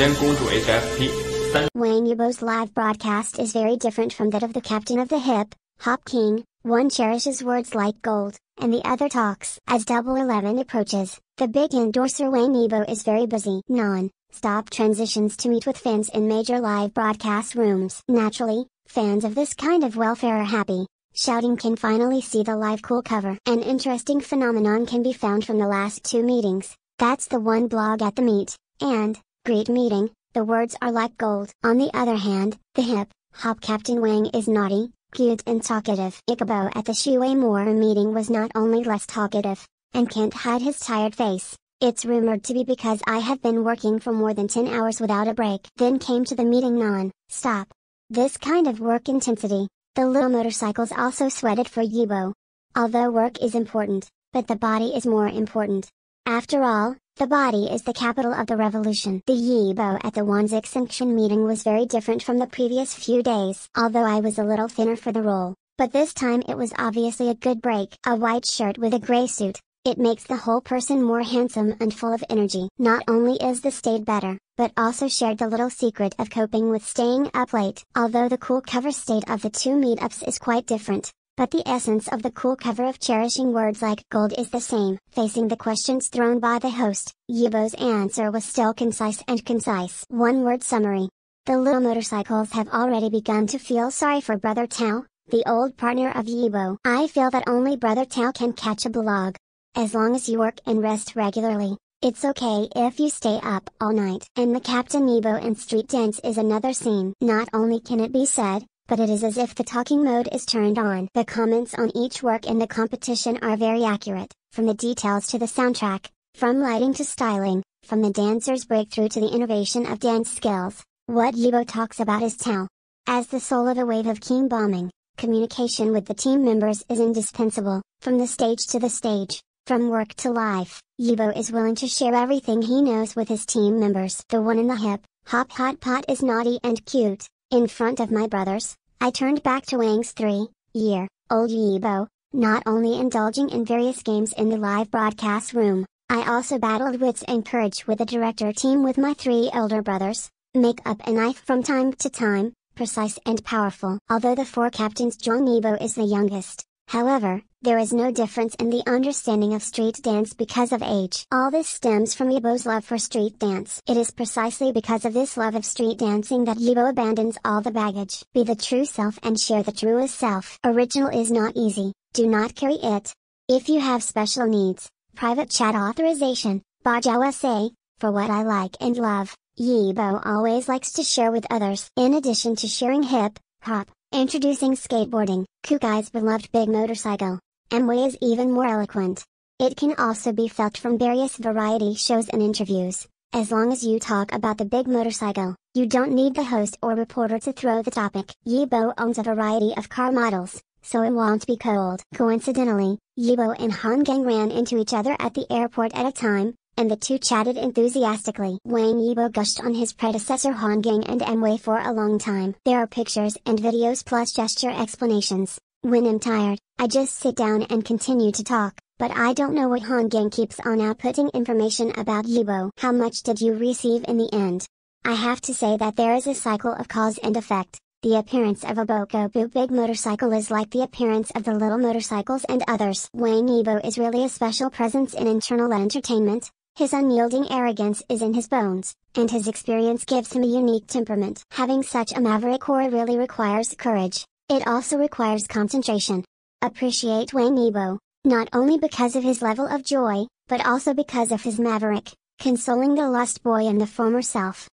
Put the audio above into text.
then go Wayne live broadcast is very different from that of the captain of the hip, Hop King, one cherishes words like gold, and the other talks. As Double Eleven approaches, the big endorser Wayne Nebo is very busy. Non-stop transitions to meet with fans in major live broadcast rooms. Naturally, fans of this kind of welfare are happy. Shouting can finally see the live cool cover. An interesting phenomenon can be found from the last two meetings. That's the one blog at the meet, and, Great meeting, the words are like gold. On the other hand, the hip, hop Captain Wang is naughty, cute and talkative. Ichabod at the Shuei Moor meeting was not only less talkative, and can't hide his tired face, it's rumored to be because I have been working for more than 10 hours without a break. Then came to the meeting non-stop. This kind of work intensity, the little motorcycles also sweated for Yibo. Although work is important, but the body is more important. After all, the body is the capital of the revolution. The Yibo at the Wanzik Sanction meeting was very different from the previous few days, although I was a little thinner for the role, but this time it was obviously a good break. A white shirt with a gray suit, it makes the whole person more handsome and full of energy. Not only is the state better, but also shared the little secret of coping with staying up late. Although the cool cover state of the two meetups is quite different, but the essence of the cool cover of cherishing words like gold is the same. Facing the questions thrown by the host, Yibo's answer was still concise and concise. One word summary. The little motorcycles have already begun to feel sorry for Brother Tao, the old partner of Yibo. I feel that only Brother Tao can catch a blog. As long as you work and rest regularly, it's okay if you stay up all night. And the Captain Yibo and Street Dance is another scene. Not only can it be said, but it is as if the talking mode is turned on. The comments on each work in the competition are very accurate, from the details to the soundtrack, from lighting to styling, from the dancer's breakthrough to the innovation of dance skills. What Yibo talks about is Tao. As the soul of a wave of keen bombing, communication with the team members is indispensable, from the stage to the stage, from work to life. Yibo is willing to share everything he knows with his team members. The one in the hip, hop hot pot is naughty and cute, in front of my brothers, I turned back to Wang's three-year-old Yibo, not only indulging in various games in the live broadcast room, I also battled wits and courage with the director team with my three elder brothers, make up a knife from time to time, precise and powerful. Although the four captains Zhuang Yibo is the youngest, however, there is no difference in the understanding of street dance because of age. All this stems from Yibo's love for street dance. It is precisely because of this love of street dancing that Yibo abandons all the baggage. Be the true self and share the truest self. Original is not easy, do not carry it. If you have special needs, private chat authorization, Bajawa say, for what I like and love, Yibo always likes to share with others. In addition to sharing hip, hop, introducing skateboarding, Kukai's beloved big motorcycle, Amway is even more eloquent. It can also be felt from various variety shows and interviews. As long as you talk about the big motorcycle, you don't need the host or reporter to throw the topic. Yibo owns a variety of car models, so it won't be cold. Coincidentally, Yibo and Han Gang ran into each other at the airport at a time, and the two chatted enthusiastically. Wang Yibo gushed on his predecessor Han Gang and Mwei for a long time. There are pictures and videos plus gesture explanations. When I'm tired, I just sit down and continue to talk, but I don't know what Hongen keeps on outputting information about Yibo. How much did you receive in the end? I have to say that there is a cycle of cause and effect. The appearance of a Bokobu big motorcycle is like the appearance of the little motorcycles and others. Wayne Yibo is really a special presence in internal entertainment, his unyielding arrogance is in his bones, and his experience gives him a unique temperament. Having such a maverick aura really requires courage, it also requires concentration. Appreciate Wang Nebo, not only because of his level of joy, but also because of his maverick, consoling the lost boy and the former self.